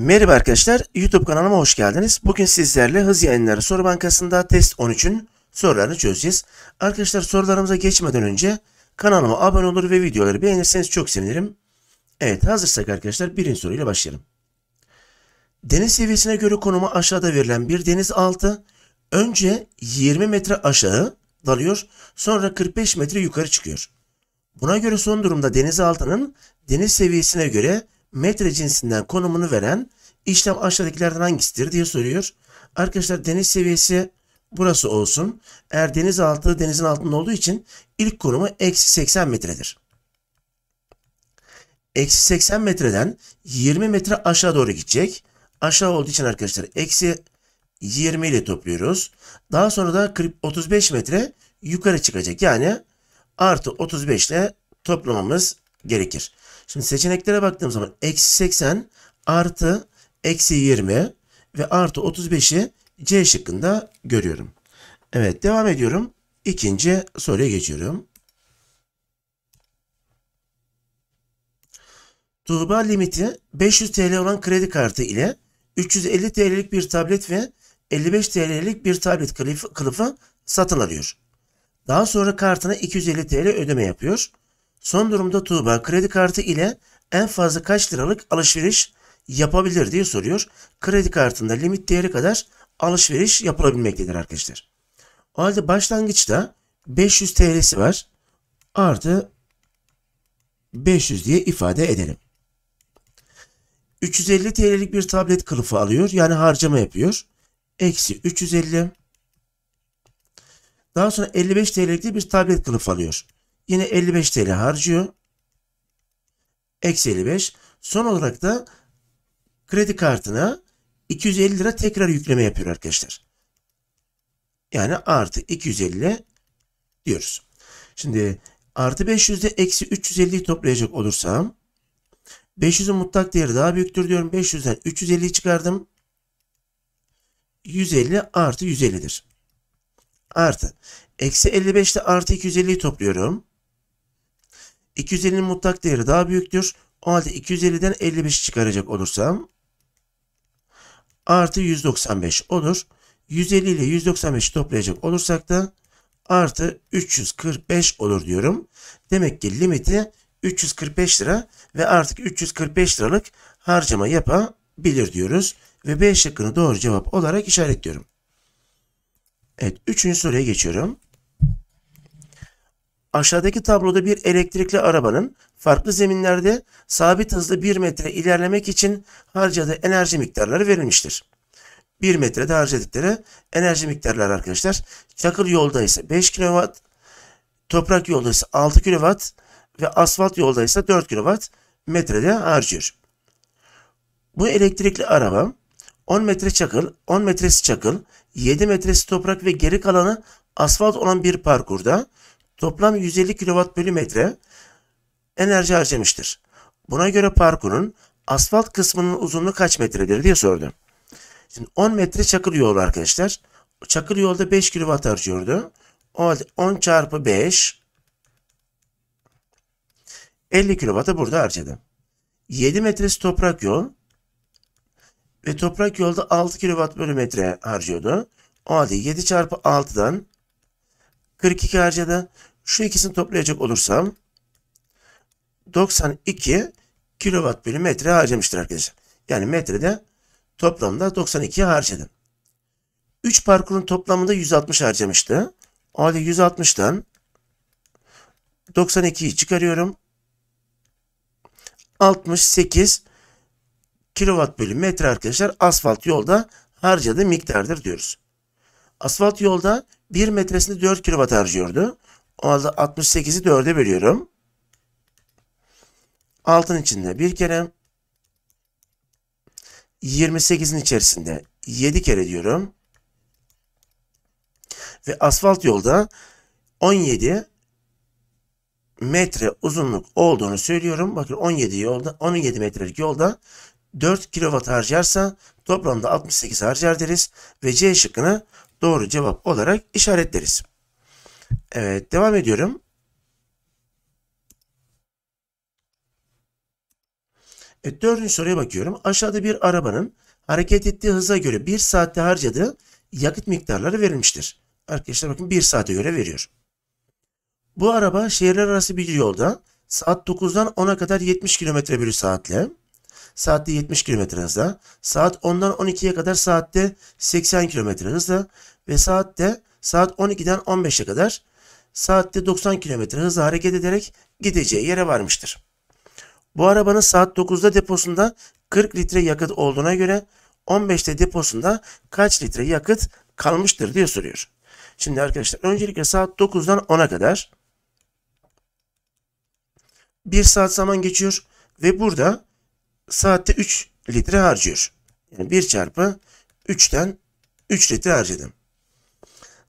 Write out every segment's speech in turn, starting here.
Merhaba arkadaşlar, YouTube kanalıma hoş geldiniz. Bugün sizlerle Hız Yayınları Soru Bankası'nda test 13'ün sorularını çözeceğiz. Arkadaşlar sorularımıza geçmeden önce kanalıma abone olur ve videoları beğenirseniz çok sevinirim. Evet, hazırsak arkadaşlar birinci soruyla başlayalım. Deniz seviyesine göre konumu aşağıda verilen bir denizaltı önce 20 metre aşağı dalıyor, sonra 45 metre yukarı çıkıyor. Buna göre son durumda denizaltının deniz seviyesine göre metre cinsinden konumunu veren İşlem aşağıdakilerden hangisidir diye soruyor. Arkadaşlar deniz seviyesi burası olsun. Eğer deniz altı denizin altında olduğu için ilk konumu eksi 80 metredir. Eksi 80 metreden 20 metre aşağı doğru gidecek. Aşağı olduğu için arkadaşlar eksi 20 ile topluyoruz. Daha sonra da 35 metre yukarı çıkacak. Yani artı 35 ile toplamamız gerekir. Şimdi seçeneklere baktığım zaman eksi 80 artı eksi 20 ve artı 35'i C şıkkında görüyorum. Evet devam ediyorum. İkinci soruya geçiyorum. Tuğba limiti 500 TL olan kredi kartı ile 350 TL'lik bir tablet ve 55 TL'lik bir tablet kılıfı, kılıfı satın alıyor. Daha sonra kartına 250 TL ödeme yapıyor. Son durumda Tuğba kredi kartı ile en fazla kaç liralık alışveriş yapabilir diye soruyor. Kredi kartında limit değeri kadar alışveriş yapılabilmektedir arkadaşlar. O halde başlangıçta 500 TL'si var. Artı 500 diye ifade edelim. 350 TL'lik bir tablet kılıfı alıyor. Yani harcama yapıyor. Eksi 350. Daha sonra 55 TL'lik bir tablet kılıfı alıyor. Yine 55 TL harcıyor. Eksi 55. Son olarak da kredi kartına 250 lira tekrar yükleme yapıyor arkadaşlar. Yani artı 250 diyoruz. Şimdi artı 500'de eksi 350'yi toplayacak olursam 500'ün mutlak değeri daha büyüktür diyorum. 500'den 350'yi çıkardım. 150 artı 150'dir. Artı. Eksi 55'te artı 250'yi topluyorum. 250'nin mutlak değeri daha büyüktür. O halde 250'den 55'i çıkaracak olursam artı 195 olur. 150 ile 195 toplayacak olursak da artı 345 olur diyorum. Demek ki limiti 345 lira ve artık 345 liralık harcama yapabilir diyoruz. Ve 5 şıkkını doğru cevap olarak işaretliyorum. Evet, üçüncü soruya geçiyorum. Aşağıdaki tabloda bir elektrikli arabanın farklı zeminlerde sabit hızlı 1 metre ilerlemek için harcadığı enerji miktarları verilmiştir. 1 metrede harcadıkları enerji miktarları arkadaşlar. Çakıl yolda ise 5 kW, toprak yolda ise 6 kW ve asfalt yolda ise 4 kW metrede harcıyor. Bu elektrikli araba 10 metre çakıl, 10 metresi çakıl, 7 metresi toprak ve geri kalanı asfalt olan bir parkurda toplam 150 kW bölü metre enerji harcamıştır. Buna göre parkurun asfalt kısmının uzunluğu kaç metredir diye sordum. Şimdi 10 metre çakıl yol arkadaşlar. çakıl yolda 5 kW harcıyordu. O halde 10 çarpı 5 50 kW'ı burada harcadı. 7 metresi toprak yol ve toprak yolda 6 kW bölü metre harcıyordu. O halde 7 çarpı 6'dan 42 harcadı. Şu ikisini toplayacak olursam 92 kilowatt bölü metre harcamıştır arkadaşlar. Yani metrede toplamda 92 harcadı. 3 parkurun toplamında 160 harcamıştı. O halde 160'tan 92'yi çıkarıyorum. 68 kilowatt bölü metre arkadaşlar asfalt yolda harcadığı miktardır diyoruz. Asfalt yolda 1 metresinde 4 kilowatt harcıyordu. O halde 68'i 4'e bölüyorum. Altın içinde bir kere 28'in içerisinde 7 kere diyorum. Ve asfalt yolda 17 metre uzunluk olduğunu söylüyorum. Bakın 17 yolda 17 metrelik yolda 4 kilovat harcarsa toplamda 68 harcar deriz ve C şıkkını doğru cevap olarak işaretleriz. Evet devam ediyorum. E, dördüncü soruya bakıyorum. Aşağıda bir arabanın hareket ettiği hıza göre bir saatte harcadığı yakıt miktarları verilmiştir. Arkadaşlar bakın bir saate göre veriyor. Bu araba şehirler arası bir yolda saat 9'dan 10'a kadar 70 km bir saatle, saatte 70 km hızla, saat 10'dan 12'ye kadar saatte 80 km hızla ve saatte saat 12'den 15'e kadar saatte 90 km hızla hareket ederek gideceği yere varmıştır. Bu arabanın saat 9'da deposunda 40 litre yakıt olduğuna göre 15'te deposunda kaç litre yakıt kalmıştır diye soruyor. Şimdi arkadaşlar öncelikle saat 9'dan 10'a kadar 1 saat zaman geçiyor ve burada saatte 3 litre harcıyor. Yani 1 çarpı 3'ten 3 litre harcadım.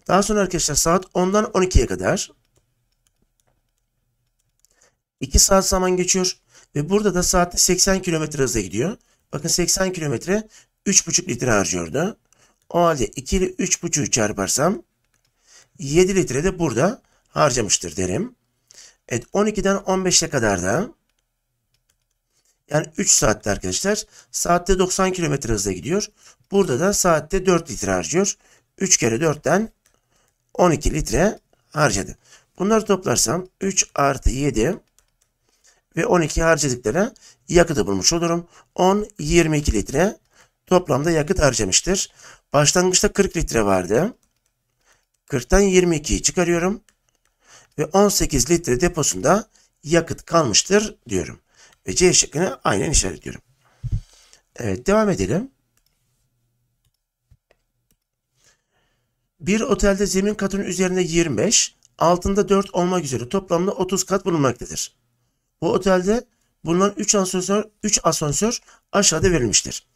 Daha sonra arkadaşlar saat 10'dan 12'ye kadar 2 saat zaman geçiyor ve burada da saatte 80 km hızla gidiyor. Bakın 80 km 3,5 litre harcıyordu. O halde 2 ile 3,5'ü çarparsam 7 litre de burada harcamıştır derim. Evet 12'den 15'e kadar da yani 3 saatte arkadaşlar saatte 90 km hızla gidiyor. Burada da saatte 4 litre harcıyor. 3 kere 4'ten 12 litre harcadı. Bunları toplarsam 3 artı 7 ve 12 harcadıkları yakıtı bulmuş olurum. 10, 22 litre toplamda yakıt harcamıştır. Başlangıçta 40 litre vardı. 40'tan 22'yi çıkarıyorum. Ve 18 litre deposunda yakıt kalmıştır diyorum. Ve C şıkkını aynen işaretliyorum. Evet devam edelim. Bir otelde zemin katının üzerinde 25, altında 4 olmak üzere toplamda 30 kat bulunmaktadır. Bu otelde bulunan 3 asansör, 3 asansör aşağıda verilmiştir.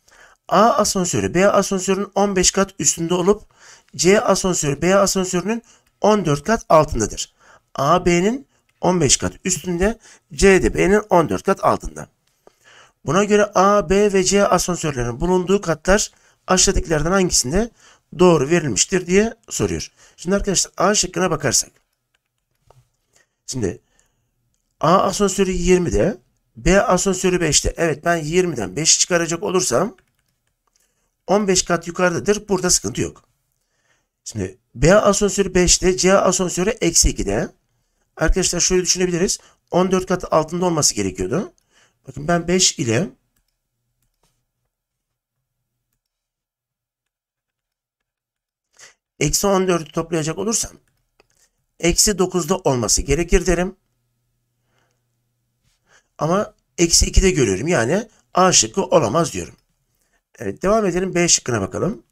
A asansörü B asansörünün 15 kat üstünde olup C asansörü B asansörünün 14 kat altındadır. A B'nin 15 kat üstünde, C de B'nin 14 kat altında. Buna göre A, B ve C asansörlerinin bulunduğu katlar aşağıdakilerden hangisinde doğru verilmiştir diye soruyor. Şimdi arkadaşlar A şıkkına bakarsak. Şimdi A asansörü 20'de. B asansörü 5'te. Evet ben 20'den 5'i çıkaracak olursam 15 kat yukarıdadır. Burada sıkıntı yok. Şimdi B asansörü 5'te. C asansörü eksi 2'de. Arkadaşlar şöyle düşünebiliriz. 14 kat altında olması gerekiyordu. Bakın ben 5 ile 14'ü toplayacak olursam eksi 9'da olması gerekir derim. Ama eksi de görüyorum. Yani A şıkkı olamaz diyorum. Evet devam edelim B şıkkına bakalım.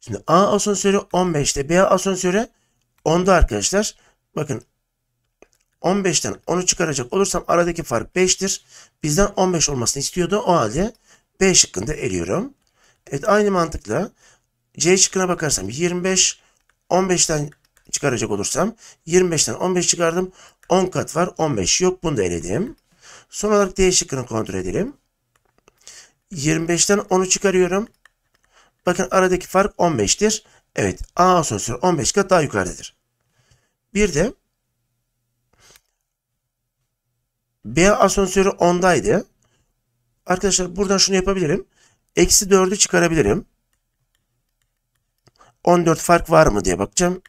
Şimdi A asansörü 15'te B asansörü 10'da arkadaşlar. Bakın 15'ten 10'u çıkaracak olursam aradaki fark 5'tir. Bizden 15 olmasını istiyordu. O halde B şıkkında eliyorum. Evet aynı mantıkla C şıkkına bakarsam 25 15'ten çıkaracak olursam 25'ten 15 çıkardım. 10 kat var 15 yok bunu da eledim. Son olarak D şıkkını kontrol edelim. 25'ten 10'u çıkarıyorum. Bakın aradaki fark 15'tir. Evet A asansör 15 kat daha yukarıdadır. Bir de B asansörü 10'daydı. Arkadaşlar buradan şunu yapabilirim. Eksi 4'ü çıkarabilirim. 14 fark var mı diye bakacağım.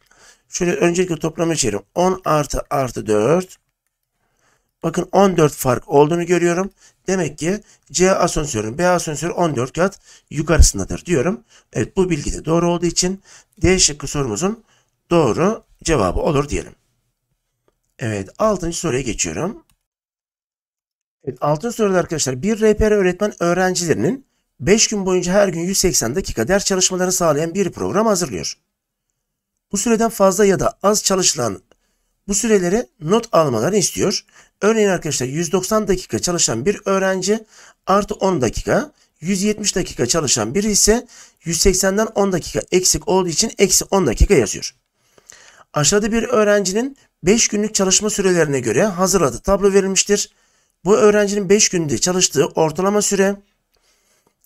Şöyle öncelikle toplamı içerim. 10 artı artı 4 Bakın 14 fark olduğunu görüyorum. Demek ki C asansörün B asansörü 14 kat yukarısındadır diyorum. Evet bu bilgi de doğru olduğu için D şıkkı sorumuzun doğru cevabı olur diyelim. Evet 6. soruya geçiyorum. Evet, 6. soruda arkadaşlar bir rehber öğretmen öğrencilerinin 5 gün boyunca her gün 180 dakika ders çalışmaları sağlayan bir program hazırlıyor. Bu süreden fazla ya da az çalışılan bu süreleri not almalarını istiyor. Örneğin arkadaşlar 190 dakika çalışan bir öğrenci artı 10 dakika 170 dakika çalışan biri ise 180'den 10 dakika eksik olduğu için eksi 10 dakika yazıyor. Aşağıda bir öğrencinin 5 günlük çalışma sürelerine göre hazırladığı tablo verilmiştir. Bu öğrencinin 5 günde çalıştığı ortalama süre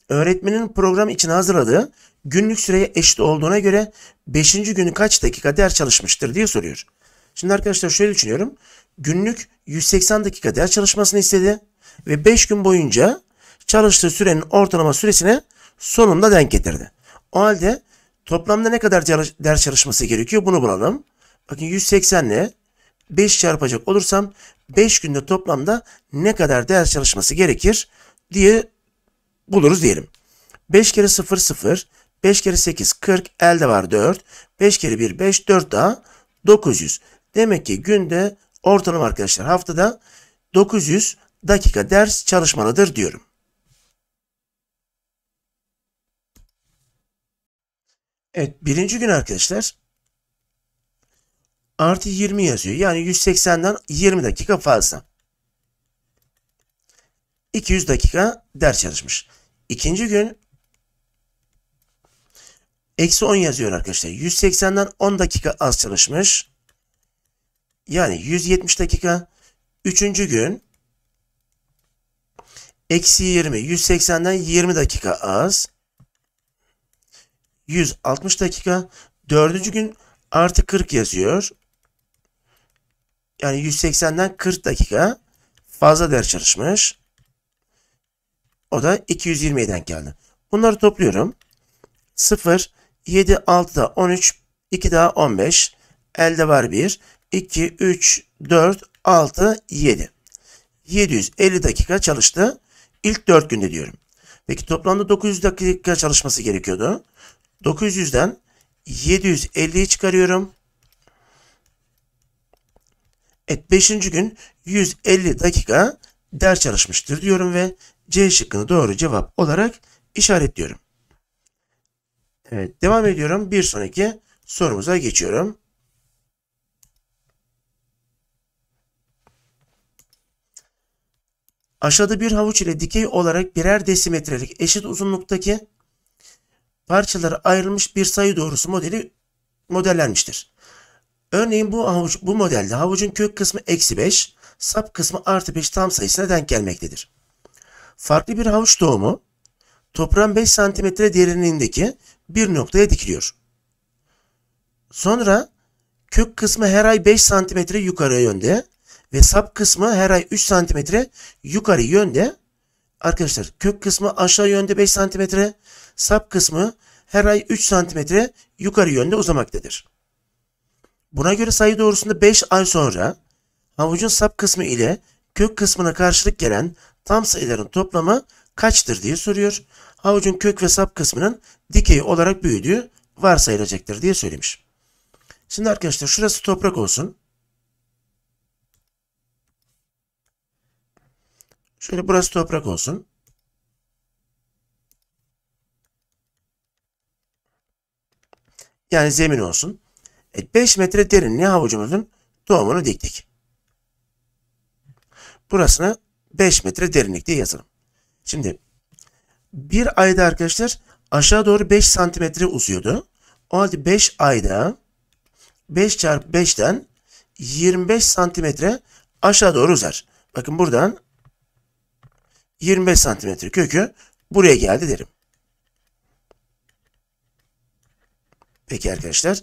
öğretmenin program için hazırladığı günlük süreye eşit olduğuna göre 5. günü kaç dakika ders çalışmıştır diye soruyor. Şimdi arkadaşlar şöyle düşünüyorum. Günlük 180 dakika ders çalışmasını istedi ve 5 gün boyunca çalıştığı sürenin ortalama süresine sonunda denk getirdi. O halde toplamda ne kadar ders çalışması gerekiyor bunu bulalım. Bakın 180 ile 5 çarpacak olursam 5 günde toplamda ne kadar ders çalışması gerekir diye buluruz diyelim. 5 kere 0 0, 5 kere 8 40, elde var 4, 5 kere 1 5, 4 daha 900. Demek ki günde ortalama arkadaşlar haftada 900 dakika ders çalışmalıdır diyorum. Evet birinci gün arkadaşlar artı 20 yazıyor. Yani 180'den 20 dakika fazla. 200 dakika ders çalışmış. İkinci gün eksi 10 yazıyor arkadaşlar. 180'den 10 dakika az çalışmış. Yani 170 dakika. Üçüncü gün eksi 20. 180'den 20 dakika az. 160 dakika. Dördüncü gün artı 40 yazıyor. Yani 180'den 40 dakika fazla ders çalışmış. O da 220'den denk geldi. Bunları topluyorum. 0, 7, 6 da 13, 2 daha 15. Elde var 1. 2, 3, 4, 6, 7. 750 dakika çalıştı. İlk 4 günde diyorum. Peki toplamda 900 dakika çalışması gerekiyordu. 900'den 750'yi çıkarıyorum. Evet 5. gün 150 dakika ders çalışmıştır diyorum ve C şıkkını doğru cevap olarak işaretliyorum. Evet devam ediyorum. Bir sonraki sorumuza geçiyorum. Aşağıda bir havuç ile dikey olarak birer desimetrelik eşit uzunluktaki parçalara ayrılmış bir sayı doğrusu modeli modellenmiştir. Örneğin bu havuç, bu modelde havucun kök kısmı eksi 5, sap kısmı artı 5 tam sayısına denk gelmektedir. Farklı bir havuç doğumu toprağın 5 cm derinliğindeki bir noktaya dikiliyor. Sonra kök kısmı her ay 5 cm yukarı yönde, ve sap kısmı her ay 3 santimetre yukarı yönde. Arkadaşlar kök kısmı aşağı yönde 5 santimetre. Sap kısmı her ay 3 santimetre yukarı yönde uzamaktadır. Buna göre sayı doğrusunda 5 ay sonra havucun sap kısmı ile kök kısmına karşılık gelen tam sayıların toplamı kaçtır diye soruyor. Havucun kök ve sap kısmının dikey olarak büyüdüğü varsayılacaktır diye söylemiş. Şimdi arkadaşlar şurası toprak olsun. Şöyle burası toprak olsun. Yani zemin olsun. 5 e, metre derinliğe havucumuzun doğumunu diktik. Burasına 5 metre derinlikte yazalım. Şimdi bir ayda arkadaşlar aşağı doğru 5 santimetre uzuyordu. O halde 5 ayda 5 çarpı 5'ten 25 santimetre aşağı doğru uzar. Bakın buradan 25 santimetre kökü buraya geldi derim. Peki arkadaşlar.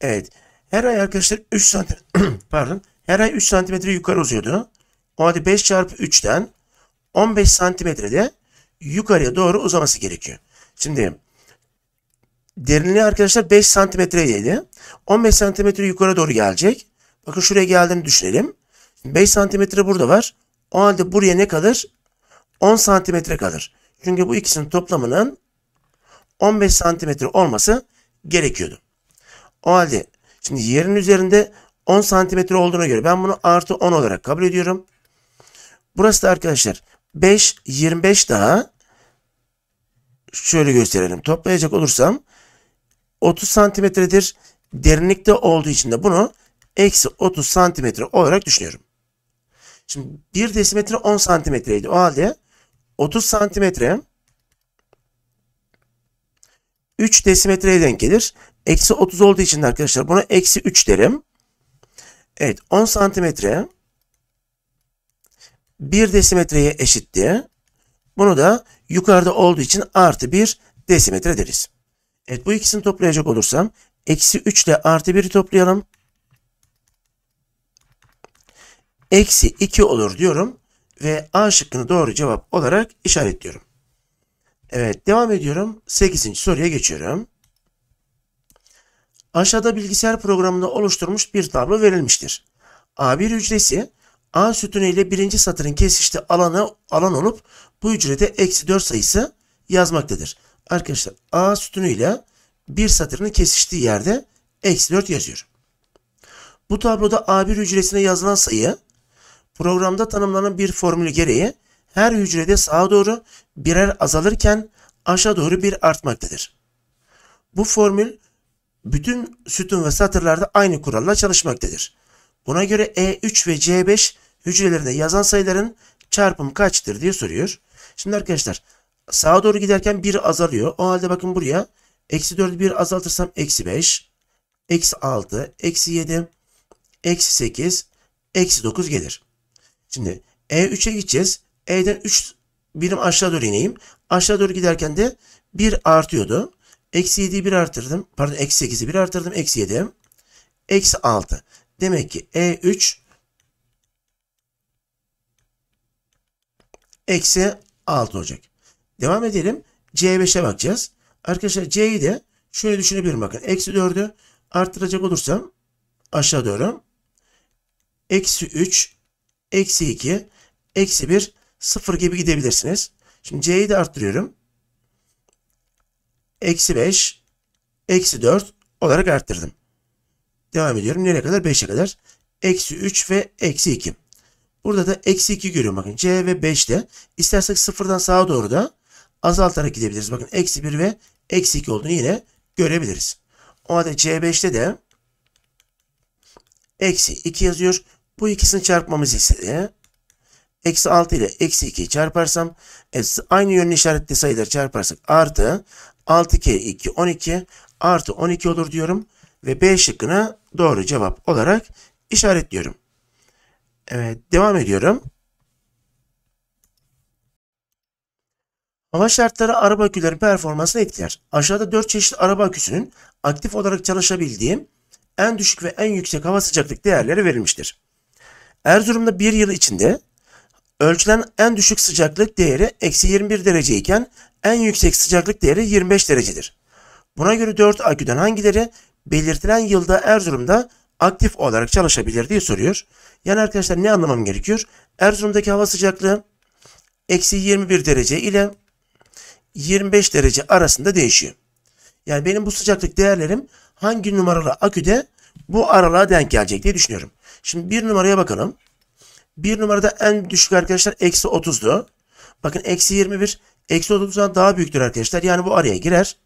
Evet. Her ay arkadaşlar 3 santim pardon. Her ay 3 santimetre yukarı uzuyordu. O halde 5 çarpı 3'ten 15 santimetre de yukarıya doğru uzaması gerekiyor. Şimdi derinliği arkadaşlar 5 santimetreydi. 15 santimetre yukarı doğru gelecek. Bakın şuraya geldiğini düşünelim. 5 santimetre burada var. O halde buraya ne kalır? 10 santimetre kalır. Çünkü bu ikisinin toplamının 15 santimetre olması gerekiyordu. O halde şimdi yerin üzerinde 10 santimetre olduğuna göre ben bunu artı 10 olarak kabul ediyorum. Burası da arkadaşlar 5, 25 daha şöyle gösterelim. Toplayacak olursam 30 santimetredir. Derinlikte olduğu için de bunu eksi 30 santimetre olarak düşünüyorum. Şimdi 1 desimetre 10 santimetreydi. O halde 30 santimetre 3 desimetreye denk gelir. Eksi 30 olduğu için arkadaşlar buna eksi 3 derim. Evet 10 santimetre 1 desimetreye eşitti. Bunu da yukarıda olduğu için artı 1 desimetre deriz. Evet bu ikisini toplayacak olursam eksi 3 ile artı 1'i toplayalım. Eksi 2 olur diyorum ve A şıkkını doğru cevap olarak işaretliyorum. Evet devam ediyorum. 8. soruya geçiyorum. Aşağıda bilgisayar programında oluşturmuş bir tablo verilmiştir. A1 hücresi A sütunu ile birinci satırın kesiştiği alanı alan olup bu hücrede eksi 4 sayısı yazmaktadır. Arkadaşlar A sütunu ile bir satırın kesiştiği yerde eksi 4 yazıyorum. Bu tabloda A1 hücresine yazılan sayı Programda tanımlanan bir formül gereği her hücrede sağa doğru birer azalırken aşağı doğru bir artmaktadır. Bu formül bütün sütun ve satırlarda aynı kuralla çalışmaktadır. Buna göre E3 ve C5 hücrelerinde yazan sayıların çarpımı kaçtır diye soruyor. Şimdi arkadaşlar sağa doğru giderken 1 azalıyor. O halde bakın buraya eksi 4'ü 1 azaltırsam eksi 5, eksi 6, eksi 7, eksi 8, eksi 9 gelir. Şimdi E3'e gideceğiz. E'den 3 birim aşağı doğru ineyim. Aşağı doğru giderken de 1 artıyordu. Eksi 7'yi 1 artırdım. Pardon eksi 8'i 1 artırdım. Eksi 7. Eksi 6. Demek ki E3 eksi 6 olacak. Devam edelim. C5'e bakacağız. Arkadaşlar C'yi de şöyle düşünebilirim bakın. Eksi 4'ü arttıracak olursam aşağı doğru. Eksi 3 eksi 2, eksi 1, 0 gibi gidebilirsiniz. Şimdi c'yi de arttırıyorum. Eksi 5, eksi 4 olarak arttırdım. Devam ediyorum. Nereye kadar? 5'e kadar. Eksi 3 ve eksi 2. Burada da eksi 2 görüyorum. Bakın c ve 5'te. İstersek sıfırdan sağa doğru da azaltarak gidebiliriz. Bakın eksi 1 ve eksi 2 olduğunu yine görebiliriz. O halde C5'te de eksi 2 yazıyor. Bu ikisini çarpmamız istedi. Eksi 6 ile eksi 2'yi çarparsam eksi aynı yönlü işaretli sayıları çarparsak artı 6 kere 2 12 artı 12 olur diyorum. Ve B şıkkını doğru cevap olarak işaretliyorum. Evet devam ediyorum. Hava şartları araba akülerin performansını etkiler. Aşağıda 4 çeşit araba aküsünün aktif olarak çalışabildiği en düşük ve en yüksek hava sıcaklık değerleri verilmiştir. Erzurum'da bir yıl içinde ölçülen en düşük sıcaklık değeri eksi 21 derece iken en yüksek sıcaklık değeri 25 derecedir. Buna göre 4 aküden hangileri belirtilen yılda Erzurum'da aktif olarak çalışabilir diye soruyor. Yani arkadaşlar ne anlamam gerekiyor? Erzurum'daki hava sıcaklığı eksi 21 derece ile 25 derece arasında değişiyor. Yani benim bu sıcaklık değerlerim hangi numaralı aküde bu aralığa denk gelecek diye düşünüyorum. Şimdi bir numaraya bakalım. Bir numarada en düşük arkadaşlar eksi 30'du. Bakın eksi 21. Eksi 30'dan daha büyüktür arkadaşlar. Yani bu araya girer.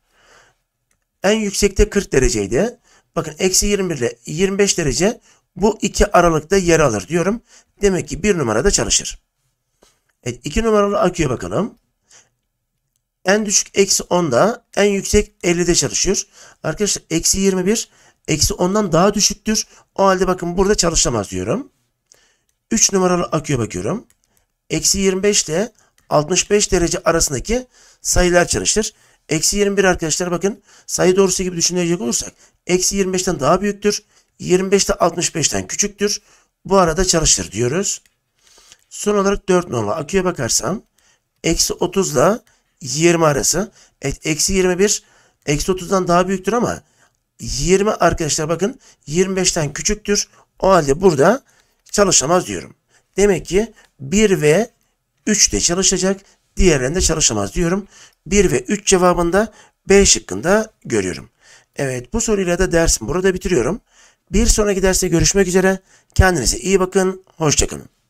En yüksekte 40 dereceydi. Bakın eksi 21 ile 25 derece bu iki aralıkta yer alır diyorum. Demek ki bir numarada çalışır. Evet, iki numaralı aküye bakalım. En düşük eksi 10'da en yüksek 50'de çalışıyor. Arkadaşlar eksi 21 eksi 10'dan daha düşüktür. O halde bakın burada çalışamaz diyorum. 3 numaralı aküye bakıyorum. Eksi 25 ile 65 derece arasındaki sayılar çalıştır. Eksi 21 arkadaşlar bakın sayı doğrusu gibi düşünecek olursak eksi 25'ten daha büyüktür. 25 de 65'ten küçüktür. Bu arada çalıştır diyoruz. Son olarak 4 numaralı aküye bakarsam eksi 30 ile 20 arası. Evet eksi 21 eksi 30'dan daha büyüktür ama 20 arkadaşlar bakın 25'ten küçüktür. O halde burada çalışamaz diyorum. Demek ki 1 ve 3 de çalışacak. Diğerlerinde çalışamaz diyorum. 1 ve 3 cevabında 5 şıkkında görüyorum. Evet bu soruyla da dersimi burada bitiriyorum. Bir sonraki derste görüşmek üzere. Kendinize iyi bakın. Hoşçakalın.